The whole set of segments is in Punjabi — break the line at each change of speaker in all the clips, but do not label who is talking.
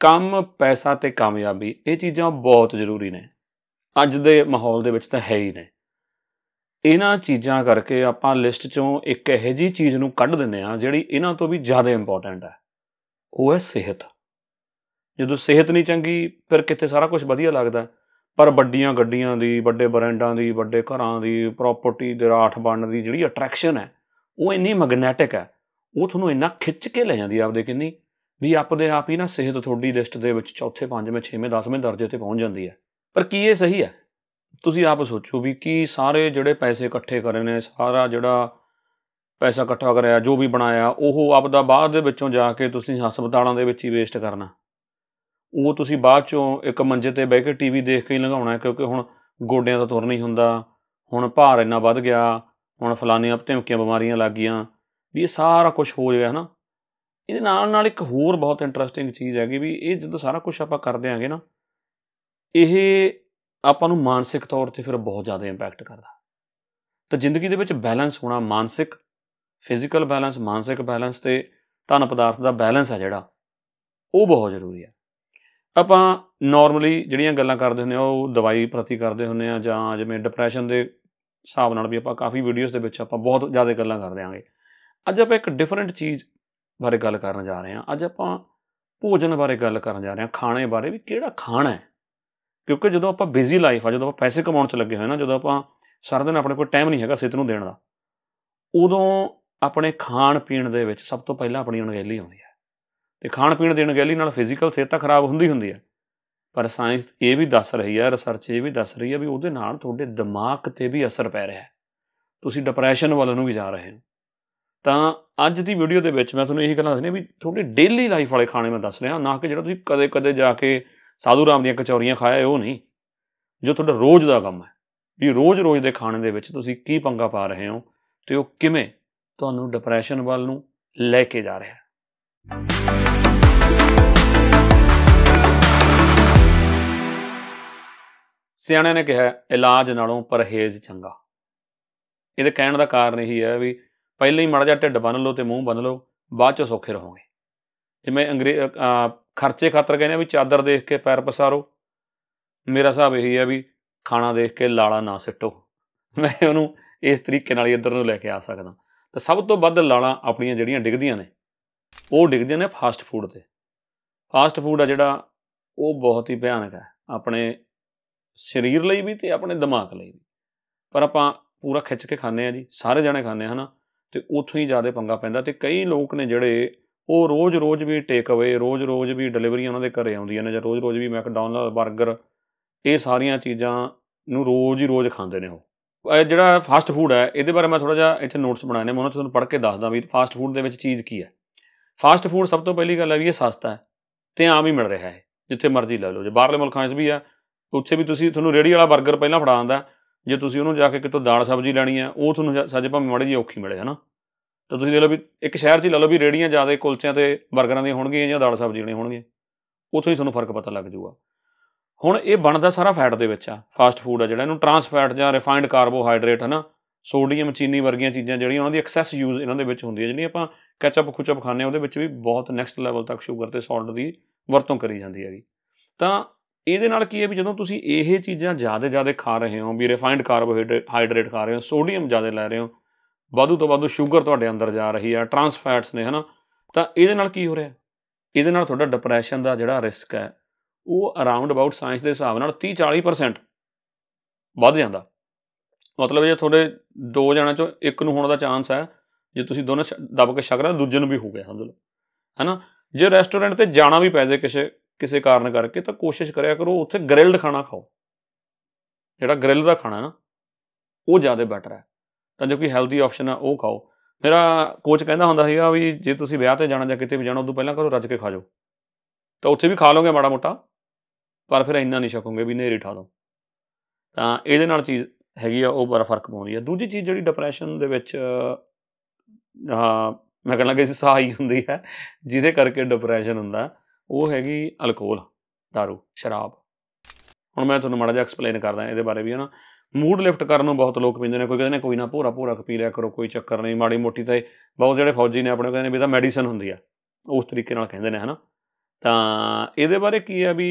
ਕੰਮ ਪੈਸਾ ਤੇ ਕਾਮਯਾਬੀ ਇਹ ਚੀਜ਼ਾਂ ਬਹੁਤ ਜ਼ਰੂਰੀ ਨੇ ਅੱਜ ਦੇ ਮਾਹੌਲ ਦੇ ਵਿੱਚ ਤਾਂ ਹੈ ਹੀ ਨੇ ਇਹਨਾਂ ਚੀਜ਼ਾਂ ਕਰਕੇ ਆਪਾਂ ਲਿਸਟ ਚੋਂ ਇੱਕ ਇਹੋ ਜੀ ਚੀਜ਼ ਨੂੰ ਕੱਢ ਦਿੰਦੇ ਆ ਜਿਹੜੀ ਇਹਨਾਂ ਤੋਂ ਵੀ ਜ਼ਿਆਦਾ ਇੰਪੋਰਟੈਂਟ ਹੈ ਉਹ ਹੈ ਸਿਹਤ ਜਦੋਂ ਸਿਹਤ ਨਹੀਂ ਚੰਗੀ ਫਿਰ ਕਿੱਥੇ ਸਾਰਾ ਕੁਝ ਵਧੀਆ ਲੱਗਦਾ ਪਰ ਵੱਡੀਆਂ ਗੱਡੀਆਂ ਦੀ ਵੱਡੇ ਬ੍ਰਾਂਡਾਂ ਦੀ ਵੱਡੇ ਘਰਾਂ ਦੀ ਪ੍ਰਾਪਰਟੀ ਦੇ ਰਾਠ ਬਣਨ ਦੀ ਜਿਹੜੀ ਅਟਰੈਕਸ਼ਨ ਹੈ ਉਹ ਇੰਨੀ ਮੈਗਨੇਟਿਕ ਹੈ ਉਹ ਤੁਹਾਨੂੰ ਇੰਨਾ ਖਿੱਚ ਕੇ ਲੈ ਜਾਂਦੀ ਆਪਦੇ ਕਿੰਨੀ ਵੀ ਆਪਦੇ ਆਪ ਹੀ ਨਾ ਸਿਹਤ ਤੁਹਾਡੀ ਲਿਸਟ ਦੇ ਵਿੱਚ ਚੌਥੇ ਪੰਜਵੇਂ ਛੇਵੇਂ 10ਵੇਂ ਦਰਜੇ ਤੇ ਪਹੁੰਚ ਜਾਂਦੀ ਹੈ ਪਰ ਕੀ ਇਹ ਸਹੀ ਹੈ ਤੁਸੀਂ ਆਪ ਸੋਚੋ ਵੀ ਕੀ ਸਾਰੇ ਜਿਹੜੇ ਪੈਸੇ ਇਕੱਠੇ ਕਰੇ ਨੇ ਸਾਰਾ ਜਿਹੜਾ ਪੈਸਾ ਇਕੱਠਾ ਕਰਿਆ ਜੋ ਵੀ ਬਣਾਇਆ ਉਹ ਆਪ ਦਾ ਬਾਅਦ ਦੇ ਵਿੱਚੋਂ ਜਾ ਕੇ ਤੁਸੀਂ ਹਸਪਤਾਲਾਂ ਦੇ ਵਿੱਚ ਹੀ ਵੇਸਟ ਕਰਨਾ ਉਹ ਤੁਸੀਂ ਬਾਅਦ ਚੋਂ ਇੱਕ ਮੰਜੇ ਤੇ ਬਹਿ ਕੇ ਟੀਵੀ ਦੇਖ ਕੇ ਹੀ ਲੰਘਾਉਣਾ ਕਿਉਂਕਿ ਹੁਣ ਗੋਡਿਆਂ ਦਾ ਤੁਰ ਨਹੀਂ ਹੁੰਦਾ ਹੁਣ ਭਾਰ ਇੰਨਾ ਵੱਧ ਗਿਆ ਹੁਣ ਫਲਾਨੀਆਂ ਭਤੇਮਕੀਆਂ ਬਿਮਾਰੀਆਂ ਲੱਗ ਗਈਆਂ ਵੀ ਇਹ ਸਾਰਾ ਕੁਝ ਹੋ ਗਿਆ ਹਨਾ ਇਹਦੇ ਨਾਲ ਨਾਲ ਇੱਕ ਹੋਰ ਬਹੁਤ ਇੰਟਰਸਟਿੰਗ ਚੀਜ਼ ਹੈਗੀ ਵੀ ਇਹ ਜਦੋਂ ਸਾਰਾ ਕੁਝ ਆਪਾਂ ਕਰਦੇ ਆਂਗੇ ਨਾ ਇਹ ਆਪਾਂ ਨੂੰ ਮਾਨਸਿਕ ਤੌਰ ਤੇ ਫਿਰ ਬਹੁਤ ਜ਼ਿਆਦਾ ਇੰਪੈਕਟ ਕਰਦਾ ਤਾਂ ਜ਼ਿੰਦਗੀ ਦੇ ਵਿੱਚ ਬੈਲੈਂਸ ਹੋਣਾ ਮਾਨਸਿਕ ਫਿਜ਼ੀਕਲ ਬੈਲੈਂਸ ਮਾਨਸਿਕ ਬੈਲੈਂਸ ਤੇ ਧਨ ਪਦਾਰਥ ਦਾ ਬੈਲੈਂਸ ਹੈ ਜਿਹੜਾ ਉਹ ਬਹੁਤ ਜ਼ਰੂਰੀ ਹੈ ਆਪਾਂ ਨਾਰਮਲੀ ਜਿਹੜੀਆਂ ਗੱਲਾਂ ਕਰਦੇ ਹੁੰਦੇ ਆ ਉਹ ਦਵਾਈ ਪ੍ਰਤੀ ਕਰਦੇ ਹੁੰਦੇ ਆ ਜਾਂ ਜਿਵੇਂ ਡਿਪਰੈਸ਼ਨ ਦੇ ਹਿਸਾਬ ਨਾਲ ਵੀ ਆਪਾਂ ਕਾਫੀ ਵੀਡੀਓਜ਼ ਦੇ ਵਿੱਚ ਆਪਾਂ ਬਹੁਤ ਜ਼ਿਆਦਾ ਗੱਲਾਂ ਕਰਦੇ ਆਂਗੇ ਅੱਜ ਆਪਾਂ ਇੱਕ ਡਿਫਰੈਂਟ ਚੀਜ਼ ਬਾਰੇ ਗੱਲ ਕਰਨ ਜਾ ਰਹੇ ਹਾਂ ਅੱਜ ਆਪਾਂ ਭੋਜਨ ਬਾਰੇ ਗੱਲ ਕਰਨ ਜਾ ਰਹੇ ਹਾਂ ਖਾਣੇ ਬਾਰੇ ਵੀ ਕਿਹੜਾ ਖਾਣਾ ਹੈ ਕਿਉਂਕਿ ਜਦੋਂ ਆਪਾਂ ਬਿਜ਼ੀ ਲਾਈਫ ਆ ਜਦੋਂ ਆਪਾਂ ਪੈਸੇ ਕਮਾਉਣ 'ਚ ਲੱਗੇ ਹੋਏ ਨਾ ਜਦੋਂ ਆਪਾਂ ਸਾਰਾ ਦਿਨ ਆਪਣੇ ਕੋਲ ਟਾਈਮ ਨਹੀਂ ਹੈਗਾ ਸਿਹਤ ਨੂੰ ਦੇਣ ਦਾ ਉਦੋਂ ਆਪਣੇ ਖਾਣ ਪੀਣ ਦੇ ਵਿੱਚ ਸਭ ਤੋਂ ਪਹਿਲਾਂ ਆਪਣੀ ਅਣਗਹਿਲੀ ਆਉਂਦੀ ਹੈ ਤੇ ਖਾਣ ਪੀਣ ਦੇ ਅਣਗਹਿਲੀ ਨਾਲ ਫਿਜ਼ੀਕਲ ਸਿਹਤ ਤਾਂ ਖਰਾਬ ਹੁੰਦੀ ਹੁੰਦੀ ਹੈ ਪਰ ਸਾਇੰਸ ਇਹ ਵੀ ਦੱਸ ਰਹੀ ਹੈ ਰਿਸਰਚ ਇਹ ਵੀ ਦੱਸ ਰਹੀ ਹੈ ਵੀ ਉਹਦੇ ਨਾਲ ਤੁਹਾਡੇ ਦਿਮਾਗ ਤੇ ਵੀ ਅਸਰ ਪੈ ਰਿਹਾ ਹੈ ਤੁਸੀਂ ਡਿਪਰੈਸ਼ਨ ਵੱਲ ਨੂੰ ਵੀ ਜਾ ਰਹੇ ਹੋ ਤਾਂ ਅੱਜ ਦੀ ਵੀਡੀਓ ਦੇ ਵਿੱਚ ਮੈਂ ਤੁਹਾਨੂੰ ਇਹੀ ਗੱਲਾਂ ਦੱਸਣੀਆਂ ਵੀ ਤੁਹਾਡੇ ਡੇਲੀ ਲਾਈਫ ਵਾਲੇ ਖਾਣੇ ਮੈਂ ਦੱਸ ਰਿਹਾ ਨਾ ਕਿ ਜਿਹੜਾ ਤੁਸੀਂ ਕਦੇ-ਕਦੇ ਜਾ ਕੇ ਸਾਧੂ ਰਾਮ ਦੀਆਂ ਕਚੌਰੀਆਂ ਖਾਇਆ ਉਹ ਨਹੀਂ ਜੋ ਤੁਹਾਡਾ ਰੋਜ਼ ਦਾ ਕੰਮ ਹੈ ਵੀ ਰੋਜ਼-ਰੋਜ਼ ਦੇ ਖਾਣੇ ਦੇ ਵਿੱਚ ਤੁਸੀਂ ਕੀ ਪੰਗਾ ਪਾ ਰਹੇ ਹੋ ਤੇ ਉਹ ਕਿਵੇਂ ਤੁਹਾਨੂੰ ਡਿਪਰੈਸ਼ਨ ਵੱਲ ਨੂੰ ਲੈ ਕੇ ਜਾ ਰਿਹਾ ਹੈ ਸਿਆਣਿਆਂ ਨੇ ਕਿਹਾ ਇਲਾਜ ਨਾਲੋਂ ਪਰਹੇਜ਼ ਚੰਗਾ ਇਹਦੇ ਕਹਿਣ ਦਾ ਕਾਰਨ ਇਹੀ ਹੈ ਵੀ ਪਹਿਲਾਂ ਹੀ ਮੜਾ ਜਾ ਢਿੱਡ ਬੰਨ ਲਓ ਤੇ ਮੂੰਹ ਬੰਨ ਲਓ ਬਾਅਦ ਚ ਸੌਖੇ ਰਹੋਗੇ ਜਿਵੇਂ ਅੰਗਰੇ ਖਰਚੇ ਖਾਤਰ ਕਹਿੰਦੇ ਆ ਵੀ ਚਾਦਰ ਦੇਖ ਕੇ ਪੈਰ ਪਸਾਰੋ ਮੇਰਾ ਹਿਸਾਬ ਇਹੀ ਹੈ ਵੀ ਖਾਣਾ ਦੇਖ ਕੇ ਲਾਲਾ ਨਾ ਸਿੱਟੋ ਮੈਂ ਉਹਨੂੰ ਇਸ ਤਰੀਕੇ ਨਾਲ ਇੱਧਰ ਨੂੰ ਲੈ ਕੇ ਆ ਸਕਦਾ ਤਾਂ ਸਭ ਤੋਂ ਵੱਧ ਲਾਲਾ ਆਪਣੀਆਂ ਜਿਹੜੀਆਂ ਡਿੱਗਦੀਆਂ ਨੇ ਉਹ ਡਿੱਗਦੀਆਂ ਨੇ ਫਾਸਟ ਫੂਡ ਤੇ ਫਾਸਟ ਫੂਡ ਆ ਜਿਹੜਾ ਉਹ ਬਹੁਤ ਹੀ ਭਿਆਨਕ ਹੈ ਆਪਣੇ ਸਰੀਰ ਲਈ ਵੀ ਤੇ ਆਪਣੇ ਦਿਮਾਗ ਲਈ ਵੀ ਪਰ ਆਪਾਂ ਪੂਰਾ ਖਿੱਚ ਕੇ ਖਾਂਦੇ ਆ ਜੀ ਸਾਰੇ ਜਣੇ ਖਾਂਦੇ ਹਨਾ ਤੇ ਉੱਥੋਂ ਹੀ ਜ਼ਿਆਦਾ ਪੰਗਾ ਪੈਂਦਾ ਤੇ ਕਈ ਲੋਕ ਨੇ ਜਿਹੜੇ ਉਹ ਰੋਜ਼-ਰੋਜ਼ ਵੀ ਟੇਕ ਅਵੇ ਰੋਜ਼-ਰੋਜ਼ ਵੀ ਡਿਲੀਵਰੀ ਉਹਨਾਂ ਦੇ ਘਰੇ ਆਉਂਦੀਆਂ ਨੇ ਜਾਂ ਰੋਜ਼-ਰੋਜ਼ ਵੀ ਮੈਕਡੋਨਲਡ 버ਗਰ ਇਹ ਸਾਰੀਆਂ ਚੀਜ਼ਾਂ ਨੂੰ ਰੋਜ਼ ਹੀ ਰੋਜ਼ ਖਾਂਦੇ ਨੇ ਉਹ ਇਹ ਜਿਹੜਾ ਫਾਸਟ ਫੂਡ ਹੈ ਇਹਦੇ ਬਾਰੇ ਮੈਂ ਥੋੜਾ ਜਿਹਾ ਇੱਥੇ ਨੋਟਸ ਬਣਾਏ ਨੇ ਮੈਂ ਉਹਨਾਂ ਤੁਹਾਨੂੰ ਪੜ੍ਹ ਕੇ ਦੱਸਦਾ ਵੀ ਫਾਸਟ ਫੂਡ ਦੇ ਵਿੱਚ ਚੀਜ਼ ਕੀ ਹੈ ਫਾਸਟ ਫੂਡ ਸਭ ਤੋਂ ਪਹਿਲੀ ਗੱਲ ਹੈ ਵੀ ਇਹ ਸਸਤਾ ਹੈ ਤੇ ਆਮ ਹੀ ਮਿਲ ਰਿਹਾ ਹੈ ਜਿੱਥੇ ਮਰਜ਼ੀ ਲੈ ਲਓ ਜੇ ਬਾਹਰਲੇ ਮੁਲਕਾਂ 'ਚ ਵੀ ਆ ਉੱਥੇ ਵੀ ਤੁਸੀਂ ਤੁਹਾਨੂੰ ਰੇੜੀ ਵਾਲਾ 버ਗਰ ਪਹਿਲਾਂ ਫੜਾਉਂਦਾ ਜੇ ਤੁਸੀਂ ਉਹਨੂੰ ਜਾ ਕੇ ਕਿਤੋਂ ਦਾਲ ਸਬਜ਼ੀ ਲੈਣੀ ਆ ਉਹ ਤੁਹਾਨੂੰ ਸਾਜੇ ਭਾਵੇਂ ਮਾੜੀ ਜੀ ਔਖੀ ਮਿਲੇ ਹਨਾ ਤਾਂ ਤੁਸੀਂ ਦੇਖ ਲਓ ਵੀ ਇੱਕ ਸ਼ਹਿਰ 'ਚ ਹੀ ਲਾ ਲਓ ਵੀ ਰੇੜੀਆਂ ਜ਼ਿਆਦਾ ਕੁਲਚਿਆਂ ਤੇ ਬਰਗਰਾਂ ਦੀਆਂ ਹੋਣਗੀਆਂ ਜਾਂ ਦਾਲ ਸਬਜ਼ੀ ਦੀਆਂ ਹੋਣਗੀਆਂ ਉੱਥੋਂ ਹੀ ਤੁਹਾਨੂੰ ਫਰਕ ਪਤਾ ਲੱਗ ਜਾਊਗਾ ਹੁਣ ਇਹ ਬਣਦਾ ਸਾਰਾ ਫੈਟ ਦੇ ਵਿੱਚ ਆ ਫਾਸਟ ਫੂਡ ਆ ਜਿਹੜਾ ਇਹਨੂੰ ਟ੍ਰਾਂਸ ਫੈਟ ਜਾਂ ਰਿਫਾਈਨਡ ਕਾਰਬੋਹਾਈਡਰੇਟ ਹਨਾ ਸੋਡੀਅਮ ਚੀਨੀ ਵਰਗੀਆਂ ਚੀਜ਼ਾਂ ਜਿਹੜੀਆਂ ਉਹਨਾਂ ਦੀ ਐਕਸੈਸ ਯੂਜ਼ ਇਹਨਾਂ ਦੇ ਵਿੱਚ ਹੁੰਦੀ ਹੈ ਜਿਹੜੀ ਆਪਾਂ ਕੈਚਅਪ ਖੁਚਪ ਖਾਣੇ ਉਹਦੇ ਵਿੱਚ ਵੀ ਬਹੁਤ ਨੈਕਸਟ ਲੈਵਲ ਤੱਕ ਸ਼ੂਗਰ ਤੇ ਸਾਲਟ ਦੀ ਵਰਤੋਂ ਕਰੀ ਜਾਂਦੀ ਹੈਗੀ ਤਾਂ ਇਹਦੇ ਨਾਲ ਕੀ ਹੈ ਵੀ ਜਦੋਂ ਤੁਸੀਂ ਇਹ ਚੀਜ਼ਾਂ ਜ਼ਿਆਦਾ ਜ਼ਿਆਦਾ ਖਾ ਰਹੇ ਹੋ ਵੀ ਰਿਫਾਈਨਡ ਕਾਰਬੋਹਾਈਡਰੇਟ ਖਾ ਰਹੇ ਹੋ ਸੋਡੀਅਮ ਜ਼ਿਆਦਾ ਲੈ ਰਹੇ ਹੋ ਵਾਧੂ ਤੋਂ ਵਾਧੂ ਸ਼ੂਗਰ ਤੁਹਾਡੇ ਅੰਦਰ ਜਾ ਰਹੀ ਆ ਟਰਾਂਸ ਫੈਟਸ ਨੇ ਹਨਾ ਤਾਂ ਇਹਦੇ ਨਾਲ ਕੀ ਹੋ ਰਿਹਾ ਇਹਦੇ ਨਾਲ ਤੁਹਾਡਾ ਡਿਪਰੈਸ਼ਨ ਦਾ ਜਿਹੜਾ ਰਿਸਕ ਹੈ ਉਹ ਅਰਾਊਂਡ ਅਬਾਊਟ ਸਾਇੰਸ ਦੇ ਹਿਸਾਬ ਨਾਲ 30 40% ਵੱਧ ਜਾਂਦਾ ਮਤਲਬ ਜੇ ਤੁਹਾਡੇ ਦੋ ਜਣਾਂ ਚੋਂ ਇੱਕ ਨੂੰ ਹੋਣ ਦਾ ਚਾਂਸ ਹੈ ਜੇ ਤੁਸੀਂ ਦੋਨੇ ਦਬ ਕੇ ਛਕ ਰਹੇ ਦੂਜੇ ਨੂੰ ਵੀ ਹੋ ਗਿਆ ਸਮਝ ਲਓ ਹੈਨਾ ਜੇ ਰੈਸਟੋਰੈਂਟ ਤੇ ਜਾਣਾ ਵੀ ਪੈ ਜਾਏ ਕਿਸੇ ਕਿਸੇ ਕਾਰਨ ਕਰਕੇ ਤਾਂ ਕੋਸ਼ਿਸ਼ ਕਰਿਆ ਕਰੋ ਉੱਥੇ ਗ੍ਰਿਲਡ ਖਾਣਾ ਖਾਓ ਜਿਹੜਾ ਗ੍ਰਿਲ ਦਾ ਖਾਣਾ ਨਾ ਉਹ ਜ਼ਿਆਦਾ ਬੈਟਰ ਹੈ ਤਾਂ ਜੋ ਕਿ ਹੈਲਦੀ ਆਪਸ਼ਨ ਆ ਉਹ ਖਾਓ ਮੇਰਾ ਕੋਚ ਕਹਿੰਦਾ ਹੁੰਦਾ ਸੀਗਾ ਵੀ ਜੇ ਤੁਸੀਂ ਵਿਆਹ ਤੇ ਜਾਣਾ ਜਾਂ ਕਿਤੇ ਵੀ ਜਾਣਾ ਉਦੋਂ ਪਹਿਲਾਂ ਕਰੋ ਰੱਜ ਕੇ ਖਾ ਜਾਓ ਤਾਂ ਉੱਥੇ ਵੀ ਖਾ ਲੋਗੇ ਮਾੜਾ ਮੋਟਾ ਪਰ ਫਿਰ ਇੰਨਾ ਨਹੀਂ ਛਕੋਗੇ ਵੀ ਨੇਰੀ ਠਾ ਦੋ ਤਾਂ ਇਹਦੇ ਨਾਲ ਚੀਜ਼ ਹੈਗੀ ਆ ਉਹ ਬੜਾ ਫਰਕ ਪਾਉਂਦੀ ਆ ਦੂਜੀ ਚੀਜ਼ ਜਿਹੜੀ ਡਿਪਰੈਸ਼ਨ ਦੇ ਵਿੱਚ ਮੈਂ ਕਹਿਣ ਲੱਗਾ ਇਸ ਸਹਾਈ ਹੁੰਦੀ ਹੈ ਜਿਹਦੇ ਕਰਕੇ ਡਿਪਰੈਸ਼ਨ ਹੁੰਦਾ ਉਹ ਹੈਗੀ ਅਲਕੋਹਲ दारू ਸ਼ਰਾਬ ਹੁਣ ਮੈਂ ਤੁਹਾਨੂੰ ਮਾੜਾ ਜਿਹਾ ਐਕਸਪਲੇਨ ਕਰਦਾ ਇਹਦੇ ਬਾਰੇ ਵੀ ਹਨਾ ਮੂਡ ਲਿਫਟ ਕਰਨ ਨੂੰ ਬਹੁਤ ਲੋਕ ਪੀਂਦੇ ਨੇ ਕੋਈ ਕਹਿੰਦੇ ਨੇ ਕੋਈ ਨਾ ਭੋਰਾ ਭੋਰਾ ਪੀ ਲਿਆ ਕਰੋ ਕੋਈ ਚੱਕਰ ਨਹੀਂ ਮਾੜੀ ਮੋਟੀ ਤਾਂ ਬਹੁਤ ਜਿਹੜੇ ਫੌਜੀ ਨੇ ਆਪਣੇ ਕਹਿੰਦੇ ਨੇ ਵੀ ਤਾਂ ਮੈਡੀਸਨ ਹੁੰਦੀ ਆ ਉਸ ਤਰੀਕੇ ਨਾਲ ਕਹਿੰਦੇ ਨੇ ਹਨਾ ਤਾਂ ਇਹਦੇ ਬਾਰੇ ਕੀ ਆ ਵੀ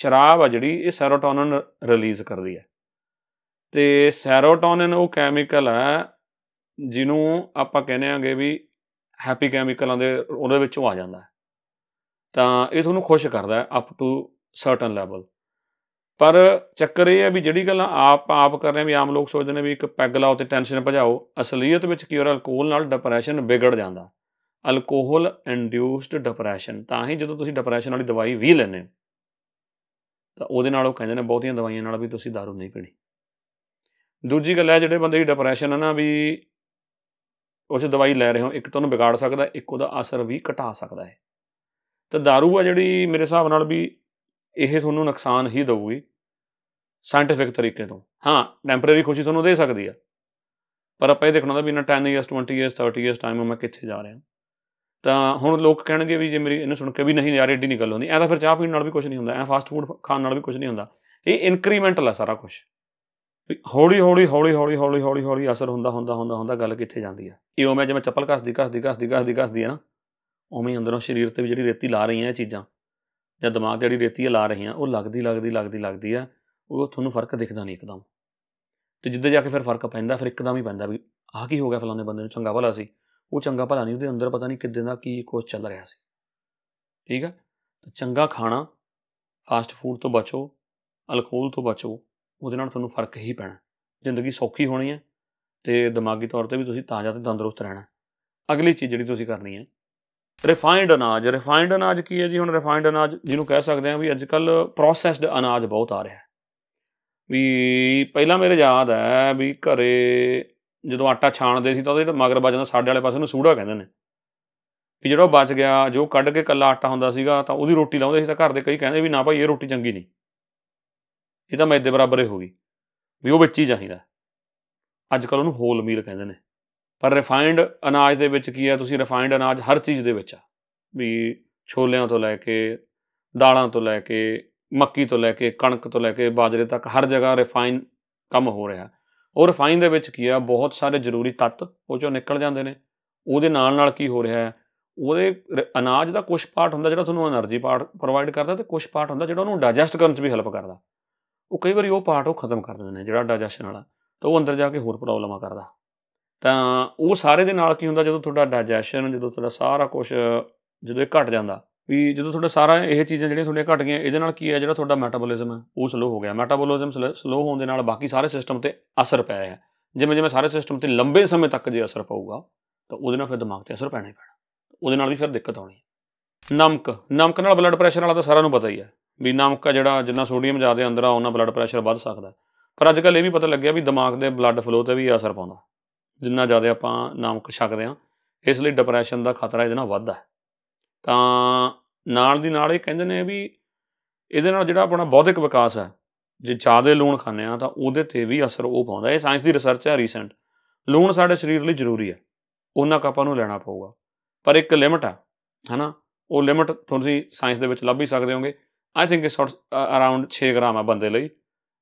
ਸ਼ਰਾਬ ਆ ਜਿਹੜੀ ਇਹ ਸੈਰੋਟੋਨਿਨ ਰਿਲੀਜ਼ ਕਰਦੀ ਹੈ ਤੇ ਸੈਰੋਟੋਨਿਨ ਉਹ ਕੈਮੀਕਲ ਆ ਜਿਹਨੂੰ ਆਪਾਂ ਕਹਿੰਦੇ ਆਂਗੇ ਵੀ ਹੈਪੀ ਕੈਮੀਕਲਾਂ ਦੇ ਉਹਦੇ ਵਿੱਚੋਂ ਆ ਜਾਂਦਾ ਤਾਂ ਇਹ ਤੁਹਾਨੂੰ ਖੁਸ਼ ਕਰਦਾ ਅਪ ਟੂ ਸਰਟਨ ਲੈਵਲ ਪਰ ਚੱਕਰ ਇਹ ਹੈ ਵੀ ਜਿਹੜੀ ਗੱਲਾਂ ਆਪ ਆਪ ਕਰ ਰਹੇ ਵੀ ਆਮ ਲੋਕ ਸੋਚਦੇ ਨੇ ਵੀ ਇੱਕ ਪੈਗ ਲਾਓ ਤੇ ਟੈਨਸ਼ਨ ਭਜਾਓ ਅਸਲੀਅਤ ਵਿੱਚ ਕੀ ਹੋ ਰਿਹਾ ਅਲਕੋਹਲ ਨਾਲ ਡਿਪਰੈਸ਼ਨ ਵਿਗੜ ਜਾਂਦਾ ਅਲਕੋਹਲ ਇੰਡਿਊਸਡ ਡਿਪਰੈਸ਼ਨ ਤਾਂ ਹੀ ਜਦੋਂ ਤੁਸੀਂ ਡਿਪਰੈਸ਼ਨ ਵਾਲੀ ਦਵਾਈ ਵੀ ਲੈਨੇ ਤਾਂ ਉਹਦੇ ਨਾਲ ਉਹ ਕਹਿੰਦੇ ਨੇ ਬਹੁਤੀਆਂ ਦਵਾਈਆਂ ਨਾਲ ਵੀ ਤੁਸੀਂ दारू ਨਹੀਂ ਪੀਣੀ ਦੂਜੀ ਗੱਲ ਹੈ ਜਿਹੜੇ ਬੰਦੇ ਦੀ ਡਿਪਰੈਸ਼ਨ ਹੈ ਨਾ ਵੀ ਉਸ ਦਵਾਈ ਲੈ ਰਹੇ ਹੋ ਇੱਕ ਤੁਹਾਨੂੰ ਵਿਗਾੜ ਸਕਦਾ ਇੱਕ ਉਹਦਾ ਅਸਰ ਵੀ ਘਟਾ ਸਕਦਾ ਹੈ ਤਾਂ दारू ਆ ਜਿਹੜੀ ਮੇਰੇ ਹਿਸਾਬ ਨਾਲ ਵੀ ਇਹ ਤੁਹਾਨੂੰ ਨੁਕਸਾਨ ਹੀ ਦਊਗੀ ਸਾਇੰਟਿਫਿਕ ਤਰੀਕੇ ਤੋਂ ਹਾਂ ਟੈਂਪਰੇਰੀ ਖੁਸ਼ੀ ਤੁਹਾਨੂੰ ਦੇ ਸਕਦੀ ਆ ਪਰ ਆਪਾਂ ਇਹ ਦੇਖਣਾ ਹੁੰਦਾ ਵੀ ਇਹਨਾਂ 10 ਇਅਰਸ 20 ਇਅਰਸ 30 ਇਅਰਸ ਟਾਈਮ ਮੈਂ ਕਿੱਥੇ ਜਾ ਰਿਹਾ ਤਾਂ ਹੁਣ ਲੋਕ ਕਹਿਣਗੇ ਵੀ ਜੇ ਮੇਰੀ ਇਹਨੂੰ ਸੁਣ ਕੇ ਵੀ ਨਹੀਂ ਯਾਰ ਏਡੀ ਨਹੀਂ ਗੱਲ ਹੁੰਦੀ ਐ ਤਾਂ ਫਿਰ ਚਾਹ ਪੀਣ ਨਾਲ ਵੀ ਕੁਝ ਨਹੀਂ ਹੁੰਦਾ ਐ ਫਾਸਟ ਫੂਡ ਖਾਣ ਨਾਲ ਵੀ ਕੁਝ ਨਹੀਂ ਹੁੰਦਾ ਇਹ ਇਨਕਰੀਮੈਂਟਲ ਆ ਸਾਰਾ ਕੁਝ ਹੌਲੀ ਹੌਲੀ ਹੌਲੀ ਹੌਲੀ ਹੌਲੀ ਹੌਲੀ ਹੌਲੀ ਅਸਰ ਹੁੰਦਾ ਹੁੰਦਾ ਹੁੰਦਾ ਹੁੰਦਾ ਗੱਲ ਕਿੱਥੇ ਜਾਂਦੀ ਆ ਇਹ ਉਹ ਮੈਂ ਜਿਵੇਂ ਚੱਪਲ ਘਸਦੀ ਘਸਦੀ ਘਸਦੀ ਘਸਦੀ ਘਸਦੀ ਆ ਨਾ ਉਵੇਂ ਅੰਦਰੋਂ ਸਰੀਰ ਤੇ ਵੀ ਜਿਹੜੀ ਰੇਤੀ ਲਾ ਰਹੀਆਂ ਇਹ ਚੀਜ਼ਾਂ ਜਾਂ ਦਿਮਾਗ ਤੇ ਜਿਹੜੀ ਰੇਤੀ ਲਾ ਰਹੀਆਂ ਉਹ ਲੱਗਦੀ ਲੱਗਦੀ ਲੱਗਦੀ ਲੱਗਦੀ ਆ ਉਹ ਤੁਹਾਨੂੰ ਫਰਕ ਦਿਖਦਾ ਨਹੀਂ ਇੱਕਦਮ ਤੇ ਜਿੱਦਾਂ ਜਾ ਕੇ ਫਿਰ ਫਰਕ ਪੈਂਦਾ ਫਿਰ ਇੱਕਦਮ ਹੀ ਪੈਂਦਾ ਵੀ ਆਹ ਕੀ ਹੋ ਗਿਆ ਫਲਾਣੇ ਬੰਦੇ ਨੂੰ ਚੰਗਾ ਭਲਾ ਸੀ ਉਹ ਚੰਗਾ ਭਲਾ ਨਹੀਂ ਉਹਦੇ ਅੰਦਰ ਪਤਾ ਨਹੀਂ ਕਿੱਦਾਂ ਦਾ ਕੀ ਕੁਝ ਚੱਲ ਰਿਹਾ ਸੀ ਠੀਕ ਆ ਤਾਂ ਚੰਗਾ ਖਾਣਾ ਫਾਸਟ ਫੂਡ ਤੋਂ ਬਚੋ ਅਲਕੋਹਲ ਤੋਂ ਬਚੋ ਉਹਦੇ ਨਾਲ ਤੁਹਾਨੂੰ ਫਰਕ ਹੀ ਪੈਣਾ ਜ਼ਿੰਦਗੀ ਸੌਖੀ ਹੋਣੀ ਹੈ ਤੇ ਦਿਮਾਗੀ ਤੌਰ ਤੇ ਵੀ ਤੁਸੀਂ ਤਾਜ਼ਾ ਤੇ ਤੰਦਰੁਸਤ ਰਹਿਣਾ ਅਗਲੀ ਚੀਜ਼ ਜਿਹੜੀ ਤੁਸੀਂ ਕਰਨੀ ਹੈ ਰਿਫਾਈਨਡ ਅਨਾਜ ਰਿਫਾਈਨਡ ਅਨਾਜ ਕੀ ਹੈ ਜੀ ਹੁਣ ਰਿਫਾਈਨਡ ਅਨਾਜ ਜਿਹਨੂੰ ਕਹਿ ਸਕਦੇ ਆ ਵੀ ਅੱਜ ਕੱਲ ਪ੍ਰੋਸੈਸਡ ਅਨਾਜ ਬਹੁਤ ਆ ਰਿਹਾ ਵੀ ਪਹਿਲਾਂ ਮੇਰੇ ਯਾਦ ਹੈ ਵੀ ਘਰੇ ਜਦੋਂ ਆਟਾ ਛਾਣਦੇ ਸੀ ਤਾਂ ਉਹਦੇ ਮਗਰ ਵੱਜਦਾ ਸਾਡੇ ਵਾਲੇ ਪਾਸੇ ਨੂੰ ਸੂੜਾ ਕਹਿੰਦੇ ਨੇ ਵੀ ਜਿਹੜਾ ਬਚ ਗਿਆ ਜੋ ਕੱਢ ਕੇ ਕੱਲਾ ਆਟਾ ਹੁੰਦਾ ਸੀਗਾ ਤਾਂ ਉਹਦੀ ਰੋਟੀ ਲਾਉਂਦੇ ਸੀ ਤਾਂ ਘਰ ਦੇ ਕਈ ਕਹਿੰਦੇ ਵੀ ਨਾ ਭਾਈ ਇਹ ਰੋਟੀ ਚੰਗੀ ਨਹੀਂ ਇਹ ਤਾਂ ਮੈਦੇ ਬਰਾਬਰ ਹੀ ਹੋ ਗਈ ਵੀ ਉਹ ਵਿੱਚ ਹੀ ਚਾਹੀਦਾ ਅੱਜ ਕੱਲ ਉਹਨੂੰ ਹੋਲ ਮੀਲ ਕਹਿੰਦੇ ਨੇ ਪਰ ਰਿਫਾਈਨਡ ਅਨਾਜ ਦੇ ਵਿੱਚ ਕੀ ਹੈ ਤੁਸੀਂ ਰਿਫਾਈਨਡ ਅਨਾਜ ਹਰ ਚੀਜ਼ ਦੇ ਵਿੱਚ ਆ ਵੀ ਛੋਲਿਆਂ ਤੋਂ ਲੈ ਕੇ ਦਾਲਾਂ ਤੋਂ ਲੈ ਕੇ ਮੱਕੀ ਤੋਂ ਲੈ ਕੇ ਕਣਕ ਤੋਂ ਲੈ ਕੇ ਬਾਜਰੇ ਤੱਕ ਹਰ ਜਗ੍ਹਾ ਰਿਫਾਈਨ ਕੰਮ ਹੋ ਰਿਹਾ ਔਰ ਰਿਫਾਈਨ ਦੇ ਵਿੱਚ ਕੀ ਆ ਬਹੁਤ ਸਾਰੇ ਜ਼ਰੂਰੀ ਤੱਤ ਉਹ ਚੋਂ ਨਿਕਲ ਜਾਂਦੇ ਨੇ ਉਹਦੇ ਨਾਲ ਨਾਲ ਕੀ ਹੋ ਰਿਹਾ ਹੈ ਉਹਦੇ ਅਨਾਜ ਦਾ ਕੁਝ ਪਾਰਟ ਹੁੰਦਾ ਜਿਹੜਾ ਤੁਹਾਨੂੰ એનર્ਜੀ ਪਾਰਟ ਪ੍ਰੋਵਾਈਡ ਕਰਦਾ ਤੇ ਕੁਝ ਪਾਰਟ ਹੁੰਦਾ ਜਿਹੜਾ ਉਹਨੂੰ ਡਾਈਜੈਸਟ ਕਰਨ 'ਚ ਵੀ ਹੈਲਪ ਕਰਦਾ ਉਹ ਕਈ ਵਾਰੀ ਉਹ ਪਾਰਟ ਉਹ ਖਤਮ ਕਰ ਦਿੰਦੇ ਨੇ ਜਿਹੜਾ ਡਾਈਜੈਸ਼ਨ ਵਾਲਾ ਤਾਂ ਉਹ ਅੰਦਰ ਜਾ ਕੇ ਹੋਰ ਪ੍ਰੋਬਲਮਾਂ ਕਰਦਾ ਤਾਂ ਉਹ ਸਾਰੇ ਦੇ ਨਾਲ ਕੀ ਹੁੰਦਾ ਜਦੋਂ ਤੁਹਾਡਾ ਡਾਈਜੈਸ਼ਨ ਜਦੋਂ ਤੁਹਾਡਾ ਸਾਰਾ ਕੁਝ ਜਦੋਂ ਇਹ ਘਟ ਜਾਂਦਾ ਵੀ ਜਦੋਂ ਤੁਹਾਡਾ ਸਾਰਾ ਇਹ ਚੀਜ਼ਾਂ ਜਿਹੜੀਆਂ ਤੁਹਾਡੀਆਂ ਘਟ ਗਈਆਂ ਇਹਦੇ ਨਾਲ ਕੀ ਹੈ ਜਿਹੜਾ ਤੁਹਾਡਾ ਮੈਟਾਬੋਲਿਜ਼ਮ ਹੈ ਉਹ ਸਲੋ ਹੋ ਗਿਆ ਮੈਟਾਬੋਲਿਜ਼ਮ ਸਲੋ ਹੋਣ ਦੇ ਨਾਲ ਬਾਕੀ ਸਾਰੇ ਸਿਸਟਮ ਤੇ ਅਸਰ ਪਿਆ ਹੈ ਜਿਵੇਂ ਜਿਵੇਂ ਸਾਰੇ ਸਿਸਟਮ ਤੇ ਲੰਬੇ ਸਮੇਂ ਤੱਕ ਜੇ ਅਸਰ ਪਾਊਗਾ ਤਾਂ ਉਹਦੇ ਨਾਲ ਫਿਰ ਦਿਮਾਗ ਤੇ ਅਸਰ ਪੈਣਾ ਹੀ ਪੈਣਾ ਉਹਦੇ ਨਾਲ ਵੀ ਫਿਰ ਦਿੱਕਤ ਆਉਣੀ ਨਮਕ ਨਮਕ ਨਾਲ ਬਲੱਡ ਪ੍ਰੈਸ਼ਰ ਵਾਲਾ ਤਾਂ ਸਾਰਿਆਂ ਨੂੰ ਪਤਾ ਹੀ ਹੈ ਵੀ ਨਮਕ ਆ ਜਿਹੜਾ ਜਿੰਨਾ ਸੋਡੀਅਮ ਜ਼ਿਆਦਾ ਅੰਦਰ ਆ ਉਹਨਾਂ ਬਲੱਡ ਪ੍ਰੈਸ਼ਰ ਵੱਧ ਸਕਦਾ ਪਰ ਅੱਜ ਕੱਲ ਇਹ ਵੀ ਪਤਾ ਲੱਗਿਆ ਵੀ ਦਿਮਾਗ ਦੇ ਬਲੱਡ ਫਲੋ ਤੇ ਵੀ ਅਸਰ ਪਾਉਂਦਾ ਜਿੰਨਾ ਜ਼ਿਆਦਾ ਆਪਾਂ ਨਮਕ ਛਕਦੇ ਆ ਇਸ ਲਈ ਡਿਪਰੈਸ਼ਨ ਦਾ ਖਤਰਾ ਇਹਦੇ ਨਾਲ ਵੱਧਦਾ ਹੈ ਤਾਂ ਨਾਲ ਦੀ ਨਾਲ ਇਹ ਕਹਿੰਦੇ ਨੇ ਵੀ ਇਹਦੇ ਨਾਲ ਜਿਹੜਾ ਆਪਣਾ ਬੌਧਿਕ ਵਿਕਾਸ ਹੈ ਜੇ ਜ਼ਿਆਦਾ ਲੂਣ ਖਾਂਦੇ ਆ ਤਾਂ ਉਹਦੇ ਤੇ ਵੀ ਅਸਰ ਉਹ ਪਾਉਂਦਾ ਇਹ ਸਾਇੰਸ ਦੀ ਰਿਸਰਚ ਹੈ ਰੀਸੈਂਟ ਲੂਣ ਸਾਡੇ ਸਰੀਰ ਲਈ ਜ਼ਰੂਰੀ ਹੈ ਉਹਨਾਂ ਕਾਪਾ ਨੂੰ ਲੈਣਾ ਪਊਗਾ ਪਰ ਇੱਕ ਲਿਮਟ ਆ ਹਨਾ ਉਹ ਲਿਮਟ ਤੁਸੀਂ ਸਾਇੰਸ ਦੇ ਵਿੱਚ ਲੱਭ ਹੀ ਸਕਦੇ ਹੋਗੇ I think it's around 6 gram ਆ ਬੰਦੇ ਲਈ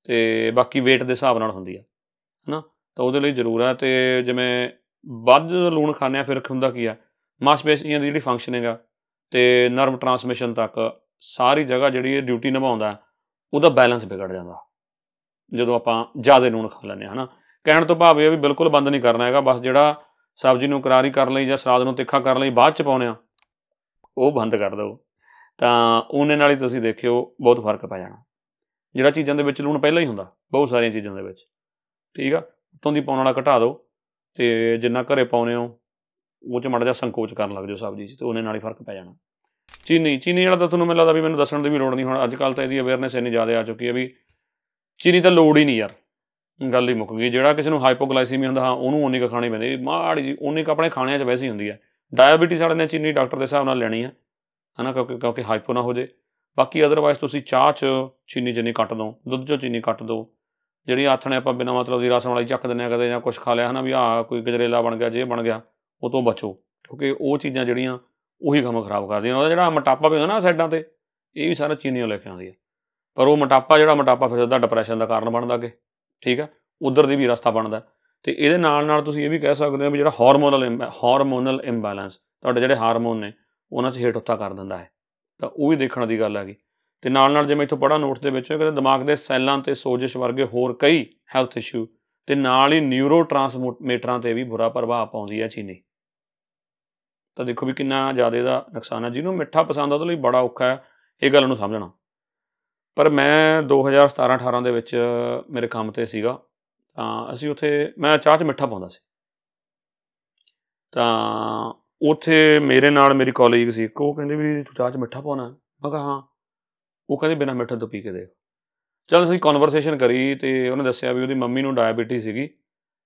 ਤੇ ਬਾਕੀ weight ਦੇ ਹਿਸਾਬ ਨਾਲ ਹੁੰਦੀ ਆ ਹਨਾ ਤਾਂ ਉਹਦੇ ਲਈ ਜ਼ਰੂਰ ਆ ਤੇ ਜਿਵੇਂ ਵੱਧ ਲੂਣ ਖਾਣੇ ਆ ਫਿਰ ਹੁੰਦਾ ਕੀ ਆ ਮਾਸਪੇਸ਼ੀਆਂ ਦੀ ਜਿਹੜੀ ਫੰਕਸ਼ਨਿੰਗ ਆ ਤੇ ਨਰਮ ਟਰਾਂਸਮਿਸ਼ਨ ਤੱਕ ਸਾਰੀ ਜਗ੍ਹਾ ਜਿਹੜੀ ਇਹ ਡਿਊਟੀ ਨਿਭਾਉਂਦਾ ਉਹਦਾ ਬੈਲੈਂਸ ਵਿਗੜ ਜਾਂਦਾ ਜਦੋਂ ਆਪਾਂ ਜ਼ਿਆਦਾ ਲੂਣ ਖਾ ਲੈਂਦੇ ਹਾਂ ਹਨਾ ਕਹਿਣ ਤੋਂ ਭਾਵ ਇਹ ਵੀ ਬਿਲਕੁਲ ਬੰਦ ਨਹੀਂ ਕਰਨਾ ਹੈਗਾ ਬਸ ਜਿਹੜਾ ਸਬਜ਼ੀ ਨੂੰ ਕਰਾਰੀ ਕਰਨ ਲਈ ਜਾਂ ਸਵਾਦ ਨੂੰ ਤਿੱਖਾ ਕਰਨ ਲਈ ਬਾਅਦ ਚ ਪਾਉਨੇ ਆ ਉਹ ਬੰਦ ਕਰ ਦਿਓ ਤਾਂ ਉਹਨੇ ਨਾਲ ਹੀ ਤੁਸੀਂ ਦੇਖਿਓ ਬਹੁਤ ਫਰਕ ਪੈ ਜਾਣਾ ਜਿਹੜਾ ਚੀਜ਼ਾਂ ਦੇ ਵਿੱਚ ਲੂਣ ਪਹਿਲਾਂ ਹੀ ਹੁੰਦਾ ਬਹੁਤ ਸਾਰੀਆਂ ਚੀਜ਼ਾਂ ਦੇ ਵਿੱਚ ਠੀਕ ਆ ਤੋਂ ਦੀ ਪਾਉਣ ਵਾਲਾ ਘਟਾ ਦਿਓ ਤੇ ਜਿੰਨਾ ਘਰੇ ਪਾਉਨੇ ਹੋ ਉਹ ਚ ਮੜਾ ਜਾ ਸੰਕੋਚ ਕਰਨ ਲੱਗ ਜਾਓ ਸਬਜ਼ੀ 'ਚ ਤੇ ਉਹਨੇ ਨਾਲ ਹੀ ਫਰਕ ਪੈ ਜਾਣਾ ਚੀਨੀ ਚੀਨੀ ਵਾਲਾ ਤਾਂ ਤੁਹਾਨੂੰ ਮੈਨੂੰ ਲੱਗਦਾ ਵੀ ਮੈਨੂੰ ਦੱਸਣ ਦੀ ਵੀ ਲੋੜ ਨਹੀਂ ਹੁਣ ਅੱਜ ਕੱਲ ਤਾਂ ਇਹਦੀ ਅਵੇਅਰਨੈਸ ਇੰਨੀ ਜ਼ਿਆਦਾ ਆ ਚੁੱਕੀ ਹੈ ਵੀ ਚੀਨੀ ਤਾਂ ਲੋੜ ਹੀ ਨਹੀਂ ਯਾਰ ਗੱਲ ਹੀ ਮੁੱਕ ਗਈ ਜਿਹੜਾ ਕਿਸੇ ਨੂੰ ਹਾਈਪੋਗਲਾਈਸੀਮੀ ਹੁੰਦਾ ਹਾਂ ਉਹਨੂੰ ਉਨੀ ਕ ਖਾਣੀ ਪੈਂਦੀ ਮਾੜੀ ਜੀ ਉਨੀ ਕ ਆਪਣੇ ਖਾਣਿਆਂ 'ਚ ਵੈਸੀ ਹੁੰਦੀ ਹੈ ਡਾਇਬੀਟੀਸ ਵਾਲੇ ਨੇ ਚੀਨੀ ਡਾਕਟਰ ਦੇ ਹਿਸਾਬ ਨਾਲ ਲੈਣੀ ਹੈ ਹਨਾ ਕਿਉਂਕਿ ਕਿਉਂਕਿ ਹਾਈਪੋ ਨਾ ਹੋ ਜੇ ਬਾਕੀ ਅਦਰਵਾਇਜ਼ ਤੁਸੀਂ ਚਾਹ 'ਚ ਚੀਨੀ ਜਿੰਨੀ ਕੱਟ ਦੋ ਦੁੱਧ 'ਚ ਚੀਨੀ ਕੱਟ ਦੋ ਜਿਹੜੀ ਆਥਣੇ ਆਪਾਂ ਬਿਨਾਂ ਮਤਲਬ ਦੀ ਰਸਮ ਵਾਲੀ ਚੱਕ ਦਿੰਨੇ ਆ ਕਦੇ ਜਾਂ ਕੁਝ ਖਾ ਲਿਆ ਹਨਾ ਵੀ ਆ ਕੋਈ ਗਜਰੇਲਾ ਬਣ ਗਿਆ ਜੇ ਬਣ ਗਿਆ ਉਹ ਤੋਂ ਬਚੋ ਕਿਉਂਕਿ ਉਹ ਚੀਜ਼ਾਂ ਜਿਹੜੀਆਂ ਉਹੀ ਕੰਮ ਖਰਾਬ ਕਰਦੀਆਂ ਉਹਦਾ ਜਿਹੜਾ ਮਟਾਪਾ ਵੀ ਹੁੰਦਾ ਨਾ ਸਾਈਡਾਂ ਤੇ ਇਹ ਵੀ ਸਾਰਾ ਚੀਨੀਆਂ ਲੈ ਕੇ ਆਉਂਦੀ ਹੈ ਪਰ ਉਹ ਮਟਾਪਾ ਜਿਹੜਾ ਮਟਾਪਾ ਫਿਰ ਉਹਦਾ ਡਿਪਰੈਸ਼ਨ ਦਾ ਕਾਰਨ ਬਣਦਾ ਕੇ ਠੀਕ ਹੈ ਉਧਰ ਦੀ ਵੀ ਰਸਤਾ ਬਣਦਾ ਤੇ ਇਹਦੇ ਨਾਲ ਨਾਲ ਤੁਸੀਂ ਇਹ ਵੀ ਕਹਿ ਸਕਦੇ ਹੋ ਵੀ ਜਿਹੜਾ ਹਾਰਮੋਨਲ ਹਾਰਮੋਨਲ ਇੰਬੈਲੈਂਸ ਤੁਹਾਡੇ ਜਿਹੜੇ ਹਾਰਮੋਨ ਨੇ ਉਹਨਾਂ 'ਚ ਹੇਠ ਉੱਤਾ ਕਰ ਦਿੰਦਾ ਹੈ ਤਾਂ ਉਹ ਵੀ ਦੇਖਣ ਦੀ ਗੱਲ ਆ ਗਈ ਤੇ ਨਾਲ ਨਾਲ ਜਿਵੇਂ ਇੱਥੋਂ ਪੜਾ ਨੋਟਸ ਦੇ ਵਿੱਚ ਕਿ ਦਿਮਾਗ ਦੇ ਸੈੱਲਾਂ ਤੇ ਸੋਜਿਸ਼ ਵਰਗੇ ਹੋਰ ਕਈ ਹੈਲਥ ਇਸ਼ੂ ਤੇ ਨਾਲ ਹੀ ਨਿਊਰੋਟ੍ਰਾਂਸਮੀਟਰਾਂ ਤੇ ਵੀ ਬੁਰਾ ਪ੍ਰਭਾਵ ਪਾਉਂਦੀ ਹੈ ਚੀਨੀ ਤਾਂ ਦੇਖੋ ਵੀ ਕਿੰਨਾ ਜ਼ਿਆਦਾ ਦਾ ਨੁਕਸਾਨ ਹੈ ਜਿਹਨੂੰ ਮਿੱਠਾ ਪਸੰਦ ਆ ਉਹਦੇ ਲਈ ਬੜਾ ਔਖਾ ਹੈ ਇਹ ਗੱਲ ਨੂੰ ਸਮਝਣਾ ਪਰ ਮੈਂ 2017-18 ਦੇ ਵਿੱਚ ਮੇਰੇ ਕੰਮ ਤੇ ਸੀਗਾ ਤਾਂ ਅਸੀਂ ਉੱਥੇ ਮੈਂ ਚਾਹ 'ਚ ਮਿੱਠਾ ਪਾਉਂਦਾ ਸੀ ਤਾਂ ਉੱਥੇ ਮੇਰੇ ਨਾਲ ਮੇਰੀ ਕੋਲੀਗ ਸੀ ਉਹ ਕਹਿੰਦੇ ਵੀ ਤੂੰ ਚਾਹ 'ਚ ਮਿੱਠਾ ਪਾਉਣਾ ਮੈਂ ਕਿਹਾ ਹਾਂ ਉਹ ਕਹਿੰਦੇ ਬਿਨਾ ਮਿੱਠਾ ਤੋਂ ਪੀ ਕੇ ਦੇਖ ਚਲ ਅਸੀਂ ਕਨਵਰਸੇਸ਼ਨ ਕਰੀ ਤੇ ਉਹਨੇ ਦੱਸਿਆ ਵੀ ਉਹਦੀ ਮੰਮੀ ਨੂੰ ਡਾਇਬੀਟੀ ਸੀਗੀ